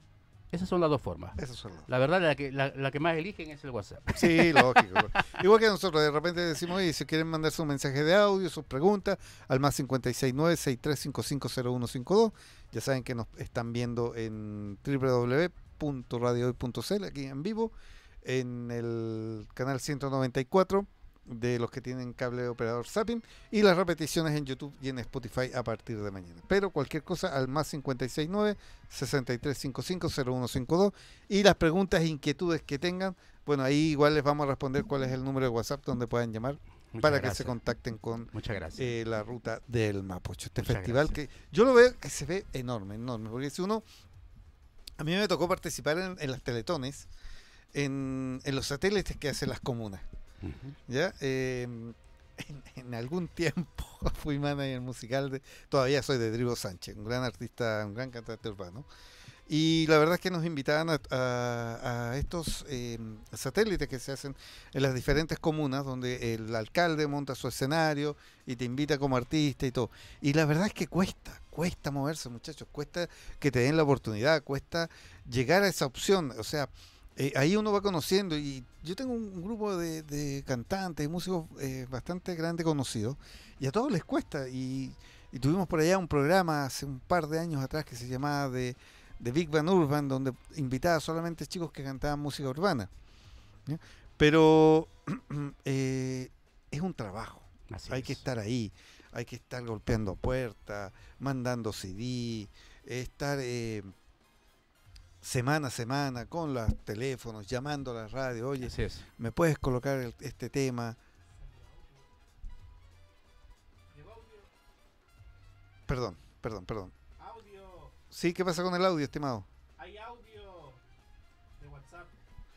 Esas son las dos formas.
La verdad, la que, la, que más eligen es el WhatsApp. Sí, lógico. Igual que nosotros, de repente decimos, si quieren mandar su mensaje de audio, sus preguntas, al más 569-63550152. Ya saben que nos están viendo en www.radiohoy.cl, aquí en vivo, en el canal 194 de los que tienen cable operador Zapping y las repeticiones en YouTube y en Spotify a partir de mañana. Pero cualquier cosa al más 569 6355 0152 y las preguntas e inquietudes que tengan, bueno, ahí igual les vamos a responder cuál es el número de WhatsApp donde puedan llamar para que se contacten con eh, la ruta del Mapocho. Este festival que yo lo veo que se ve enorme, enorme, porque si uno, a mí me tocó participar en, en las teletones, en, en los satélites que hacen las comunas. ¿Ya? Em, en, algún tiempo fui manager musical de. Todavía soy de Drivo Sánchez, un gran artista, un gran cantante urbano. Y la verdad es que nos invitaban a, estos em, satélites que se hacen en las diferentes comunas, donde el alcalde monta su escenario y te invita como artista y todo. Y la verdad es que cuesta, cuesta moverse, muchachos, cuesta que te den la oportunidad, cuesta llegar a esa opción. O sea, eh, ahí uno va conociendo y yo tengo un grupo de, cantantes y músicos eh, bastante grande conocidos y a todos les cuesta y, tuvimos por allá un programa hace un par de años atrás que se llamaba de, de Big Band Urban donde invitaba solamente chicos que cantaban música urbana pero eh, es un trabajo hay que estar ahí hay que estar golpeando puertas mandando CD estar semana a semana, con los teléfonos, llamando a la radio, oye, ¿me puedes colocar este tema? Perdón, perdón, perdón. Audio. Sí, ¿qué pasa con el audio, estimado? Hay audio de WhatsApp.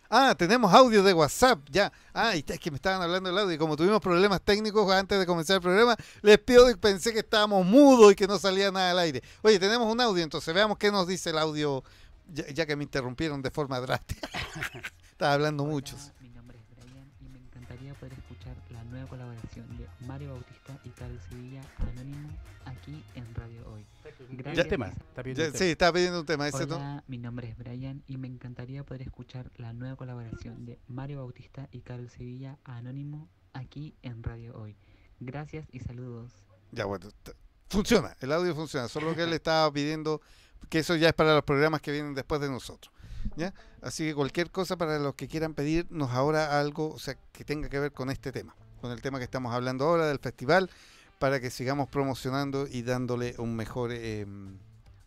Ah, tenemos audio de WhatsApp, ya. Ah, es que me estaban hablando el audio. Y como tuvimos problemas técnicos antes de comenzar el programa, les pido y pensé que estábamos mudos y que no salía nada al aire. Oye, tenemos un audio, entonces veamos qué nos dice el audio ya, que me interrumpieron de forma drástica. Estaba hablando Hola, muchos. Mi nombre es
Brian y me encantaría poder escuchar la nueva colaboración de Mario Bautista y Carlos Sevilla Anónimo aquí en Radio Hoy. Gracias. Ya, tema, está pidiendo tema. Sí, estaba pidiendo un tema. Hola, mi nombre es Brian y me encantaría poder escuchar la nueva colaboración de Mario Bautista y Carlos Sevilla Anónimo aquí en Radio Hoy. Gracias y saludos.
Ya bueno, funciona, el audio funciona, solo que él estaba pidiendo que eso ya es para los programas que vienen después de nosotros. ¿ya? Así que cualquier cosa para los que quieran pedirnos ahora algo, o sea, que tenga que ver con este tema, con el tema que estamos hablando ahora del festival, para que sigamos promocionando y dándole un mejor... Em,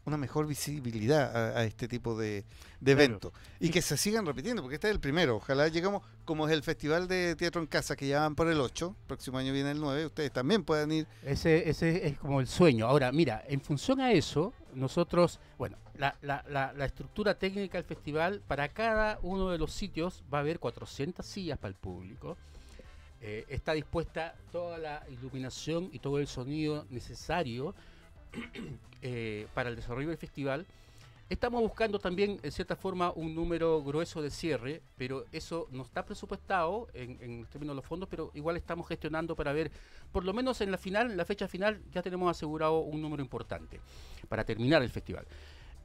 una mejor visibilidad a, este tipo de, de eventos. Y que se sigan repitiendo, porque este es el primero. Ojalá llegamos, como es el Festival de Teatro en Casa, que ya van por el 8, próximo año viene el 9, ustedes también puedan ir.
Ese, ese es como el sueño. Ahora, mira, en función a eso, nosotros, bueno, la, estructura técnica del festival, para cada uno de los sitios va a haber 400 sillas para el público. Eh, está dispuesta toda la iluminación y todo el sonido necesario eh, para el desarrollo del festival. Estamos buscando también, en cierta forma, un número grueso de cierre, pero eso no está presupuestado en, términos de los fondos, pero igual estamos gestionando para ver, por lo menos en la final, en la fecha final, ya tenemos asegurado un número importante para terminar el festival.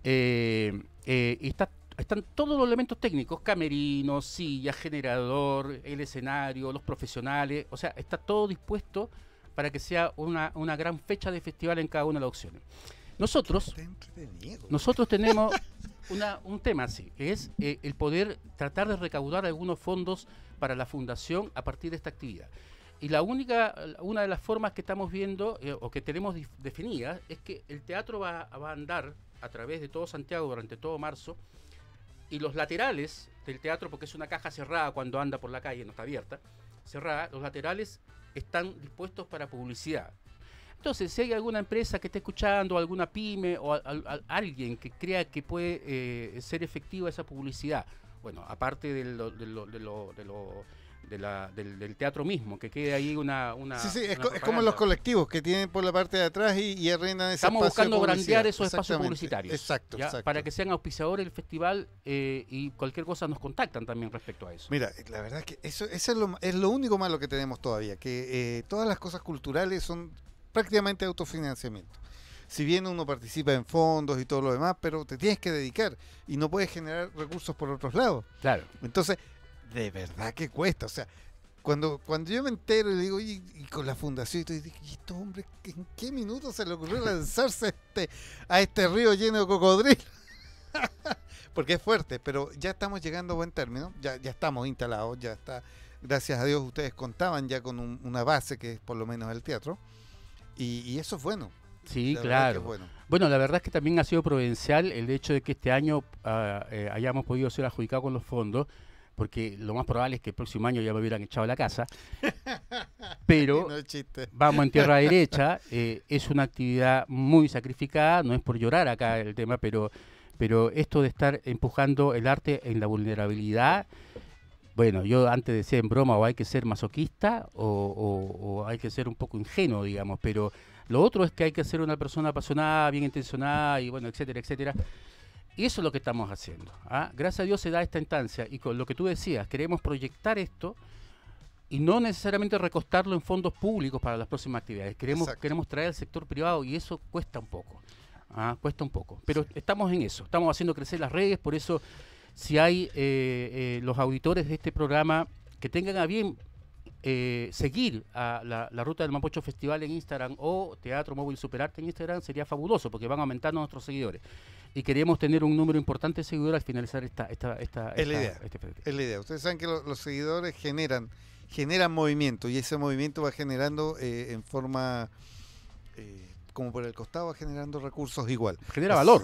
Eh, eh, están todos los elementos técnicos, camerinos, sillas, generador, el escenario, los profesionales, o sea, está todo dispuesto para que sea una, una gran fecha de festival en cada una de las opciones. Nosotros, nosotros tenemos una, un tema así, que es eh, el poder tratar de recaudar algunos fondos para la fundación a partir de esta actividad. Y la única, una de las formas que estamos viendo eh, o que tenemos definidas es que el teatro va, va a andar a través de todo Santiago durante todo marzo y los laterales del teatro, porque es una caja cerrada cuando anda por la calle, no está abierta, cerrada, los laterales están dispuestos para publicidad. Entonces, si hay alguna empresa que esté escuchando, alguna pyme o alguien que crea que puede eh, ser efectiva esa publicidad, bueno, aparte del, del, teatro mismo, que quede ahí una. sí, sí, es, como los colectivos
que tienen por la parte de atrás y, y arrendan ese Estamos buscando brandear esos espacios publicitarios. Exacto, exacto,
Para que sean auspiciadores el festival eh, y cualquier cosa nos contactan también respecto a eso. Mira,
la verdad es que eso, es, lo, es lo único malo que tenemos todavía, que eh, todas las cosas culturales son prácticamente autofinanciamiento. Si bien uno participa en fondos y todo lo demás, pero te tienes que dedicar y no puedes generar recursos por otros lados. Claro. Entonces, de verdad que cuesta. O sea, cuando, cuando yo me entero y digo, y, y con la fundación, y digo, ¿y esto, hombre, en qué minuto se le ocurrió lanzarse a este, a este río lleno de cocodrilos? Porque es fuerte, pero ya estamos llegando a buen término, ya, ya estamos instalados, ya está, gracias a Dios ustedes contaban ya con una base que es por lo menos el teatro. Y, eso es bueno. Sí, claro.
bueno. la verdad es que también ha sido providencial el hecho de que este año ah, eh, hayamos podido ser adjudicados con los fondos, porque lo más probable es que el próximo año ya me hubieran echado la casa. Pero vamos en tierra derecha, eh, es una actividad muy sacrificada, no es por llorar acá el tema, pero, pero esto de estar empujando el arte en la vulnerabilidad bueno, yo antes decía en broma, o hay que ser masoquista o, hay que ser un poco ingenuo, digamos, pero lo otro es que hay que ser una persona apasionada, bien intencionada y bueno, etcétera, etcétera. Y eso es lo que estamos haciendo. ¿ah? Gracias a Dios se da esta instancia y con lo que tú decías, queremos proyectar esto y no necesariamente recostarlo en fondos públicos para las próximas actividades. Queremos, queremos traer al sector privado y eso cuesta un poco. ¿ah? Cuesta un poco. Pero estamos en eso, estamos haciendo crecer las redes, por eso si hay eh, eh, los auditores de este programa que tengan a bien eh, seguir a la, ruta del Mapocho Festival en Instagram o Teatro Móvil Superarte en Instagram sería fabuloso porque van a aumentar nuestros seguidores. Y queremos tener un número importante de seguidores al finalizar esta... esta, esta, es, la idea. Este
es la idea. Ustedes saben que los seguidores generan, generan movimiento y ese movimiento va generando en forma... como por el costado va generando recursos igual. Genera valor.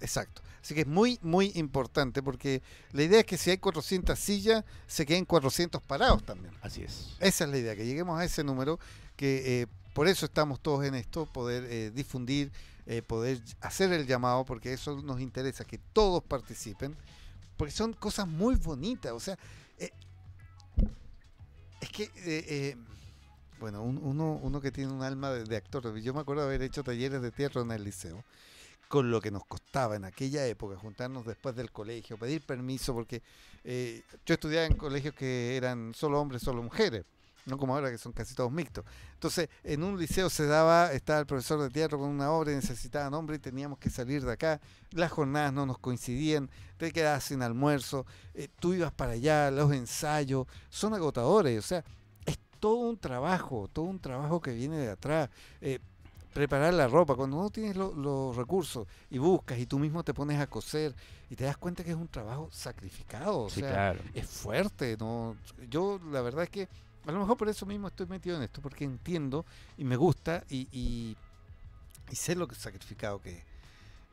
Exacto. Así que es muy, muy importante porque la idea es que si hay 400 sillas, se queden 400 parados también. Así es. Esa es la idea, que lleguemos a ese número, que eh, por eso estamos todos en esto, poder eh, difundir, eh, poder hacer el llamado, porque eso nos interesa, que todos participen, porque son cosas muy bonitas. O sea, es que bueno, uno, uno que tiene un alma de, actor, yo me acuerdo haber hecho talleres de tierra en el liceo, con lo que nos costaba en aquella época juntarnos después del colegio, pedir permiso, porque eh, yo estudiaba en colegios que eran solo hombres, solo mujeres, no como ahora que son casi todos mixtos. Entonces, en un liceo se daba, estaba el profesor de teatro con una obra y necesitaban hombre y teníamos que salir de acá, las jornadas no nos coincidían, te quedabas sin almuerzo, eh, tú ibas para allá, los ensayos, son agotadores, o sea, es todo un trabajo, todo un trabajo que viene de atrás. Eh, preparar la ropa, cuando no tienes los recursos y buscas y tú mismo te pones a coser y te das cuenta que es un trabajo sacrificado, o sea, claro. es fuerte, no yo la verdad es que a lo mejor por eso mismo estoy metido en esto, porque entiendo y me gusta y, y, sé lo que sacrificado que es.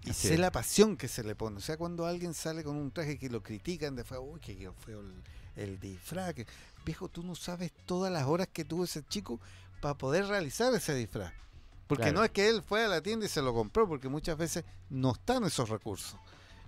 Y sé la pasión que se le pone. O sea, cuando alguien sale con un traje que lo critican, de uy, que fue el, disfraz. Viejo, tú no sabes todas las horas que tuvo ese chico para poder realizar ese disfraz. Porque no es que él fue a la tienda y se lo compró, porque muchas veces no están esos recursos.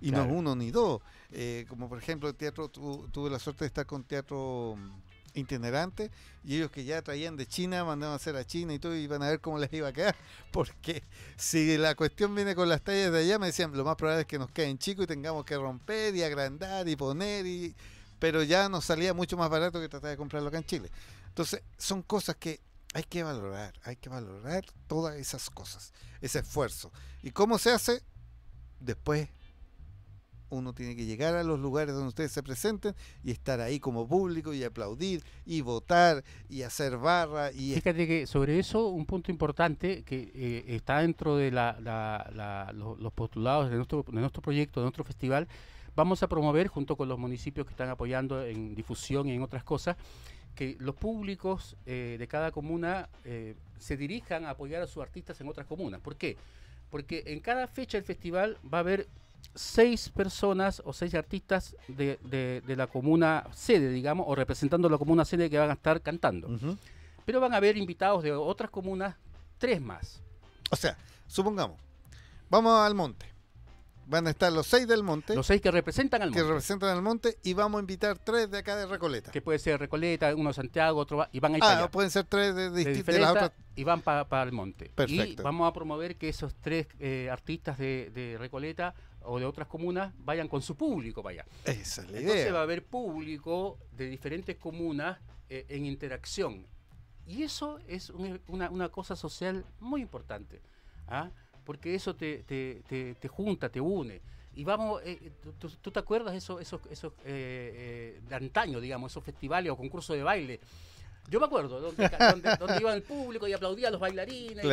Y no es uno ni dos. Eh, como por ejemplo, el teatro, tuve la suerte de estar con teatro mm, itinerante y ellos que ya traían de China, mandaban a hacer a China y todo, iban a ver cómo les iba a quedar. Porque si la cuestión viene con las tallas de allá, me decían, lo más probable es que nos queden chicos y tengamos que romper y agrandar y poner, y pero ya nos salía mucho más barato que tratar de comprarlo acá en Chile. Entonces, son cosas que hay que valorar, hay que valorar todas esas cosas, ese esfuerzo. ¿Y cómo se hace? Después uno tiene que llegar a los lugares donde ustedes se presenten y estar ahí como público y aplaudir y votar y hacer barra. Y Fíjate que sobre eso un punto
importante que eh, está dentro de los, postulados de nuestro proyecto, de nuestro festival, vamos a promover junto con los municipios que están apoyando en difusión y en otras cosas que los públicos eh, de cada comuna eh, se dirijan a apoyar a sus artistas en otras comunas. ¿Por qué? Porque en cada fecha del festival va a haber seis personas o seis artistas de, de, la comuna sede, digamos, o representando la comuna sede que van a estar cantando. Pero van a haber invitados de otras comunas,
tres más. O sea, supongamos, vamos al monte Van a estar los seis del monte. Los seis que representan al monte. Que representan al monte y vamos a invitar tres de acá de Recoleta. Que
puede ser Recoleta, uno de Santiago, otro y van a ir Ah, pueden ser tres de, otras. Y van para el monte. Perfecto. Y vamos a promover que esos tres eh, artistas de, Recoleta o de otras comunas vayan con su público para allá. Esa es la Entonces va a haber público de diferentes comunas eh, en interacción. Y eso es una, una, cosa social muy importante. ¿ah? porque eso te, junta, te une. Y vamos, eh, eh, ¿tú, te acuerdas esos, esos, eh, de antaño, digamos, esos festivales o concursos de baile? Yo me acuerdo, donde, iba el público y aplaudía a los bailarines, y,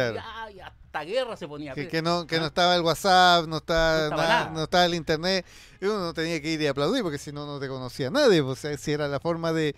hasta guerra se ponía. Que, no, ah.
estaba el WhatsApp, no estaba, no el Internet, uno no tenía que ir y aplaudir porque si no, no te conocía nadie, o pues, sea, si era la forma de...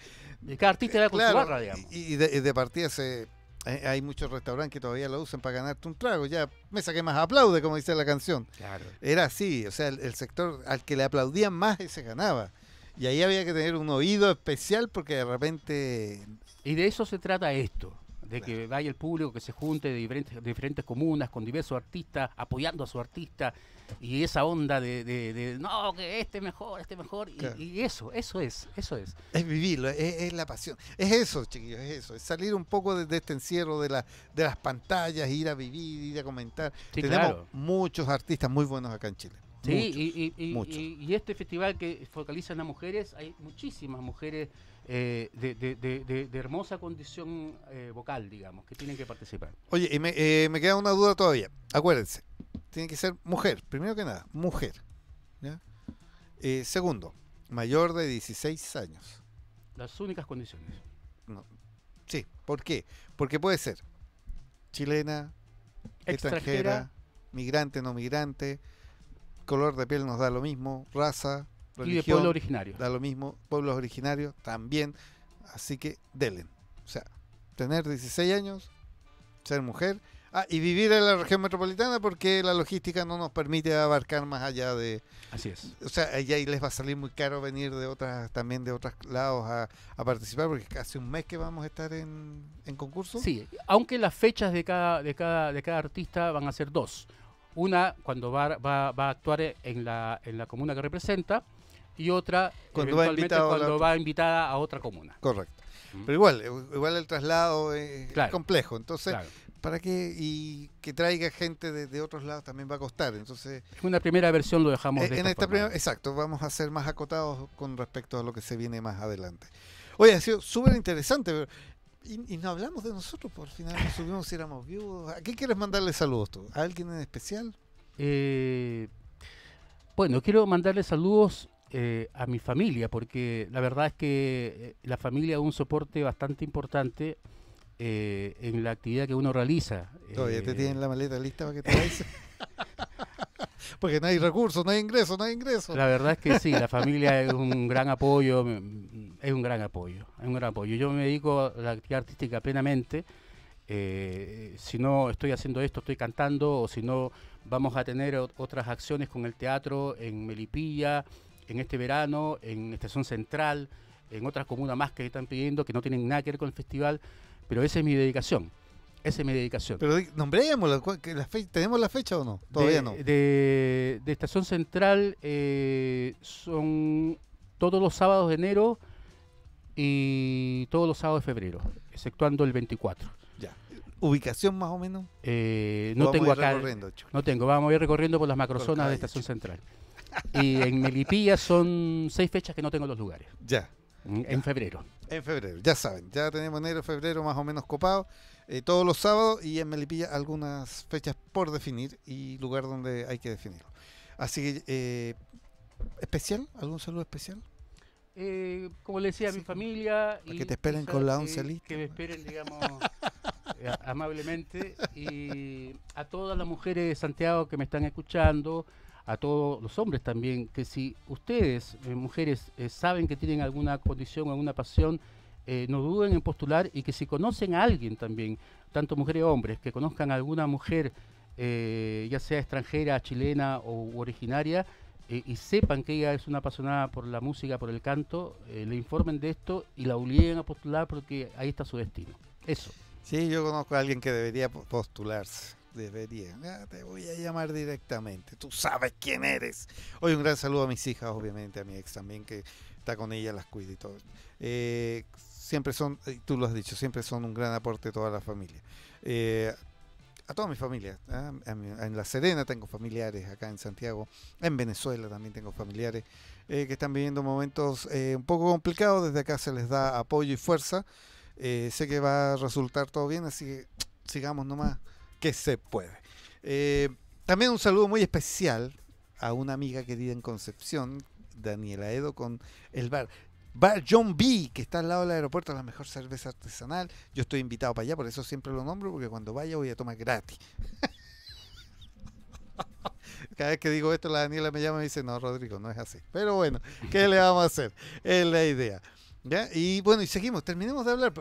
Y cada artista era con su barra, digamos. Y de, de partida se hay muchos restaurantes que todavía lo usan para ganarte un trago. Ya, me saqué más aplaude, como dice la canción. Claro. Era así, o sea, el, sector al que le aplaudían más se ganaba. Y ahí había que tener un oído especial porque de repente... Y de eso se trata esto de que vaya el público, que se junte
de diferentes, diferentes comunas, con diversos artistas, apoyando a su artista, y esa onda
de,
no, que este mejor, este mejor,
y, eso, eso es, eso es. Es vivirlo, es, la pasión, es eso, chiquillos, es eso, es salir un poco de, este encierro de, la, de las pantallas, ir a vivir, ir a comentar. Tenemos muchos artistas muy buenos acá en Chile. Sí, y,
y, este festival que focaliza en las mujeres, hay muchísimas mujeres
eh, de, hermosa
condición eh, vocal, digamos, que tienen que participar.
Oye, y eh, me, queda una duda todavía. Acuérdense, tiene que ser mujer, primero que nada, mujer. segundo, mayor de 16 años. Las únicas condiciones. Sí, ¿por qué? Porque puede ser chilena, extranjera migrante, no migrante, color de piel nos da lo mismo, raza, y de pueblo originario. Da lo mismo, pueblos originarios también. Así que delen. O sea, tener 16 años, ser mujer. Ah, y vivir en la región metropolitana porque la logística no nos permite abarcar más allá de... Así es. O sea, ahí les va a salir muy caro venir de otras, también de otros lados a, participar porque hace un mes que vamos a estar en, concurso. Sí,
aunque las fechas de cada, de, cada, de cada artista van a ser dos. Una cuando va, va a actuar en la, en la comuna que representa y otra cuando va cuando va invitada a otra
comuna. Correcto. Pero igual, eh, igual el traslado eh, es complejo. Entonces, para qué y que traiga gente de, otros lados también va a costar. Entonces, una primera versión lo dejamos. Eh, en esta, primera, exacto, vamos a ser más acotados con respecto a lo que se viene más adelante. Oye, ha sido súper interesante. y, no hablamos de nosotros, por final nos subimos si éramos vivos. ¿A qué quieres mandarle saludos tú? ¿A alguien en especial?
bueno, quiero mandarle saludos eh, a mi familia, porque la verdad es que eh, la familia es un soporte bastante importante eh, en la actividad que uno realiza.
¿Todavía te tienen la maleta lista para que te vayas? porque no hay recursos, no hay ingresos, no hay ingresos. La verdad es que sí,
la familia es un gran apoyo, es un gran apoyo, es un gran apoyo. Yo me dedico a la actividad artística plenamente. si no estoy haciendo esto, estoy cantando, o si no, vamos a tener otras acciones con el teatro en Melipilla, en este verano, en Estación Central, en otras comunas más que están pidiendo, que no tienen nada que ver con el festival, pero esa es mi dedicación. Esa es mi dedicación.
Pero nombrémosla, ¿tenemos la fecha o no? Todavía no.
De, Estación Central eh, son todos los sábados de enero y todos los sábados de febrero, exceptuando el 24. Ya. ¿Ubicación más o menos? Eh, no tengo acá. No tengo, vamos a ir recorriendo por las macrozonas de Estación Central y en Melipilla son seis fechas que no tengo los lugares. Ya. En febrero.
En febrero, ya saben. Ya tenemos enero, febrero más o menos copado. Eh, todos los sábados y en Melipilla algunas fechas por definir y lugar donde hay que definirlo. Así que, eh, ¿especial? ¿Algún saludo especial?
Eh, como le decía, a mi familia. que te esperen con la 11 Que me esperen, digamos, amablemente. Y a todas las mujeres de Santiago que me están escuchando, a todos los hombres también, que si ustedes, eh, mujeres, eh, saben que tienen alguna condición, alguna pasión, eh, no duden en postular y que si conocen a alguien también, tanto mujeres como hombres, que conozcan a alguna mujer, ya sea extranjera, chilena o originaria, y sepan que ella es una apasionada por la música, por el canto, le informen de esto y la
obliguen a postular porque ahí está su destino. Eso. Sí, yo conozco a alguien que debería postularse deberían. Ah, te voy a llamar directamente. Tú sabes quién eres. hoy un gran saludo a mis hijas, obviamente, a mi ex también, que está con ella, las cuida y todo. Eh, siempre son, eh, tú lo has dicho, siempre son un gran aporte toda la familia. Eh, a toda mi familia. ¿ah? En La Serena tengo familiares, acá en Santiago, en Venezuela también tengo familiares que están viviendo momentos un poco complicados. Desde acá se les da apoyo y fuerza. sé que va a resultar todo bien, así que sigamos nomás que se puede. Eh, también un saludo muy especial a una amiga que vive en Concepción, Daniela Edo, con el bar. Bar John B, que está al lado del aeropuerto, la mejor cerveza artesanal. Yo estoy invitado para allá, por eso siempre lo nombro, porque cuando vaya voy a tomar gratis. Cada vez que digo esto, la Daniela me llama y me dice, no, Rodrigo, no es así. Pero bueno, ¿qué le vamos a hacer? Es la idea. Y bueno, y seguimos, terminemos de hablar.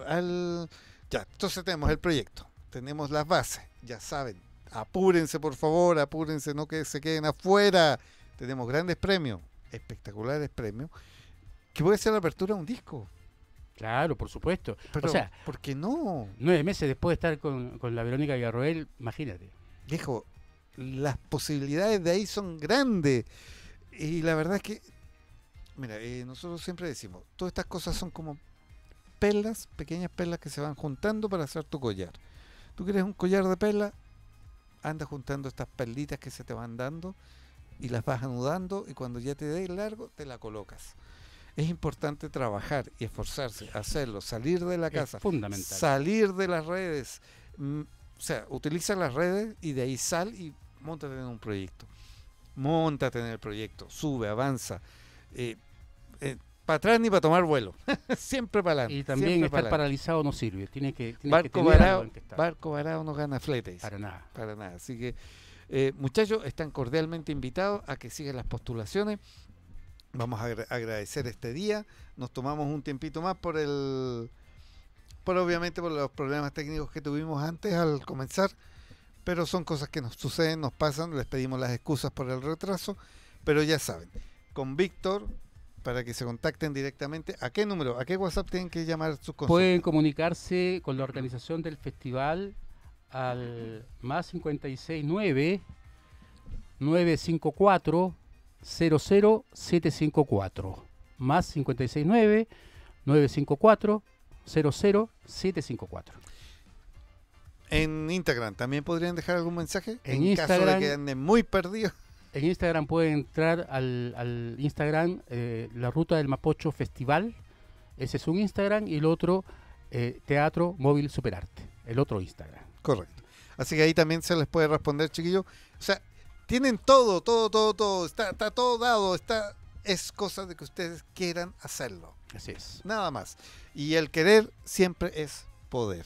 Ya, entonces tenemos el proyecto, tenemos las bases ya saben, apúrense por favor, apúrense, no que se queden afuera. Tenemos grandes premios, espectaculares premios, que puede ser la apertura de un disco.
Claro, por supuesto. Pero, sea,
¿por qué no?
Nueve meses después de estar con, con la Verónica Garroel,
imagínate. Viejo, las posibilidades de ahí son grandes. Y la verdad es que, mira, eh, nosotros siempre decimos, todas estas cosas son como perlas, pequeñas perlas que se van juntando para hacer tu collar. Tú quieres un collar de perla, anda juntando estas perlitas que se te van dando y las vas anudando y cuando ya te dé largo te la colocas. Es importante trabajar y esforzarse, hacerlo, salir de la casa, salir de las redes. Mm, o sea, utiliza las redes y de ahí sal y montate en un proyecto. Montate en el proyecto, sube, avanza. Eh, eh, para atrás ni para tomar vuelo. siempre para adelante. Y también estar paralizado no sirve. Tiene que, barco, varado, barco varado no gana fletes. Para nada. Para nada. Así que, eh, muchachos, están cordialmente invitados a que sigan las postulaciones. Vamos a agradecer este día. Nos tomamos un tiempito más por el. Por obviamente por los problemas técnicos que tuvimos antes al comenzar. Pero son cosas que nos suceden, nos pasan. Les pedimos las excusas por el retraso. Pero ya saben, con Víctor, para que se contacten directamente. ¿A qué número? ¿A qué WhatsApp tienen que llamar sus Pueden comunicarse con la organización del festival al
más 569 954 00754 más 569 954
00754 en Instagram también podrían dejar algún mensaje en, caso de que anden muy perdidos en Instagram pueden entrar
al, Instagram eh, La Ruta del Mapocho Festival. Ese es un Instagram
y el otro eh, Teatro Móvil Superarte, el otro Instagram. Correcto. Así que ahí también se les puede responder, chiquillos. O sea, tienen todo, todo, todo, todo. Está, está todo dado. Está, es cosa de que ustedes quieran hacerlo. Así es. Nada más. Y el querer siempre es poder.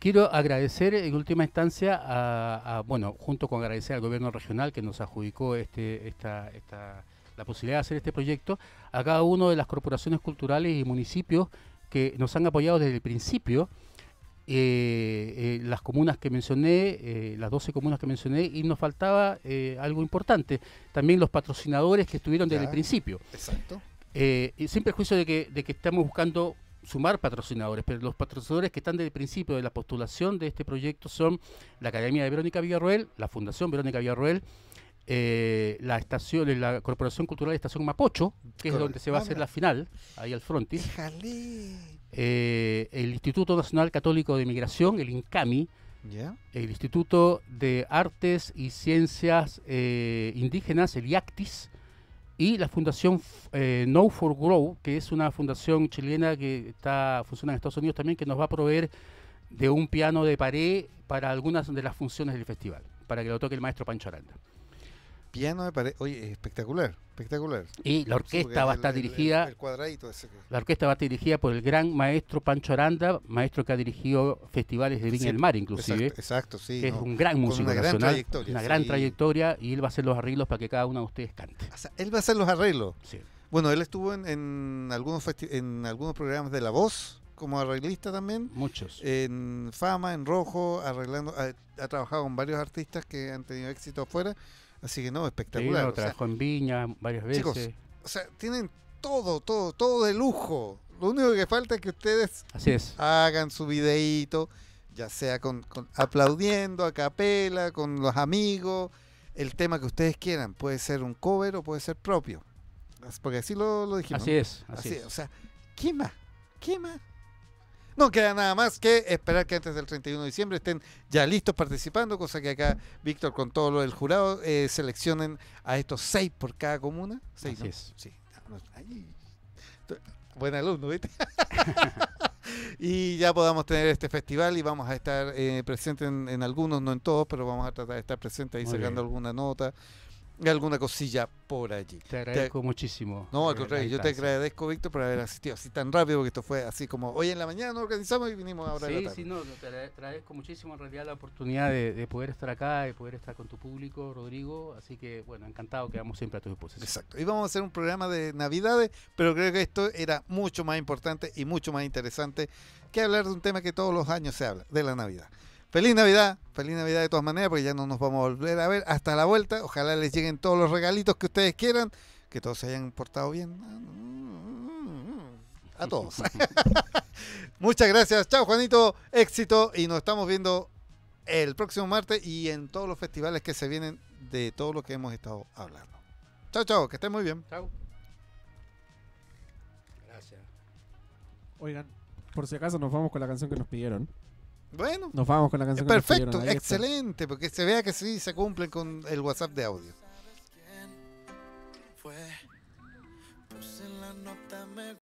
Quiero agradecer en última instancia,
bueno, junto con agradecer al gobierno regional que nos adjudicó este, esta, la posibilidad de hacer este proyecto, a cada una de las corporaciones culturales y municipios que nos han apoyado desde el principio, eh, eh, las comunas que mencioné, eh, las 12 comunas que mencioné, y nos faltaba algo importante, también los patrocinadores que estuvieron desde el principio. Exacto. sin perjuicio de que, de que estamos buscando sumar patrocinadores, pero los patrocinadores que están desde el principio de la postulación de este proyecto son la Academia de Verónica Villarroel, la Fundación Verónica Villarroel, eh, la estación, la Corporación Cultural de Estación Mapocho, que es donde se va a hacer la final, ahí al frontis. Eh, el Instituto Nacional Católico de Migración, el INCAMI, el Instituto de Artes y Ciencias eh, Indígenas, el IACTIS, y la fundación eh, No for Grow, que es una fundación chilena que está funciona en Estados Unidos también, que nos va a proveer de un piano de pared para algunas de las funciones del festival, para que lo toque el maestro Pancho Aranda
piano de parece, oye, espectacular, espectacular. Y la orquesta va a estar dirigida, el, cuadradito la
orquesta va a estar dirigida por el gran maestro Pancho Aranda, maestro que ha dirigido festivales de Viña del Mar inclusive. Exacto, sí. Es un gran músico una gran trayectoria, una gran trayectoria y él va a hacer los arreglos para que cada uno de ustedes cante. él va a
hacer los arreglos. Sí. Bueno, él estuvo en, algunos en algunos programas de La Voz como arreglista también. Muchos. En Fama, en Rojo, arreglando, ha, ha trabajado con varios artistas que han tenido éxito afuera Así que no, espectacular. Sí, trabajó en Viña varias veces. Chicos, o sea, tienen todo, todo, todo de lujo. Lo único que falta es que ustedes hagan su videíto, ya sea con, aplaudiendo, a capela, con los amigos, el tema que ustedes quieran. Puede ser un cover o puede ser propio. Porque así lo, dijimos. Así es. Así, es. O sea, quema, quema no queda nada más que esperar que antes del 31 de diciembre estén ya listos participando, cosa que acá Víctor con todo lo del jurado eh, seleccionen a estos seis por cada comuna. Seis, ah, buen alumno, ¿viste? y ya podamos tener este festival y vamos a estar eh, presentes en, algunos, no en todos, pero vamos a tratar de estar presentes ahí sacando alguna nota alguna cosilla por allí. Te agradezco muchísimo. No, al yo te agradezco, Víctor, por haber asistido así tan rápido, porque esto fue así como hoy en la mañana nos organizamos y vinimos ahora sí, la Sí, no, te agradezco muchísimo en realidad la oportunidad de, poder estar acá, de poder estar con tu público, Rodrigo, así que bueno, encantado, quedamos siempre a tu disposición. Exacto, y vamos a hacer un programa de Navidades, pero creo que esto era mucho más importante y mucho más interesante que hablar de un tema que todos los años se habla, de la Navidad. Feliz Navidad, feliz Navidad de todas maneras, porque ya no nos vamos a volver a ver hasta la vuelta. Ojalá les lleguen todos los regalitos que ustedes quieran, que todos se hayan portado bien. A todos. Muchas gracias. Chao, Juanito. Éxito. Y nos estamos viendo el próximo martes y en todos los festivales que se vienen de todo lo que hemos estado hablando. Chao, chao. Que estén muy bien. Chao. Gracias. Oigan,
por si acaso nos vamos con la canción que nos pidieron.
Bueno. Nos vamos con la canción. Perfecto, excelente, porque se vea que sí se cumplen con el WhatsApp de audio. Pues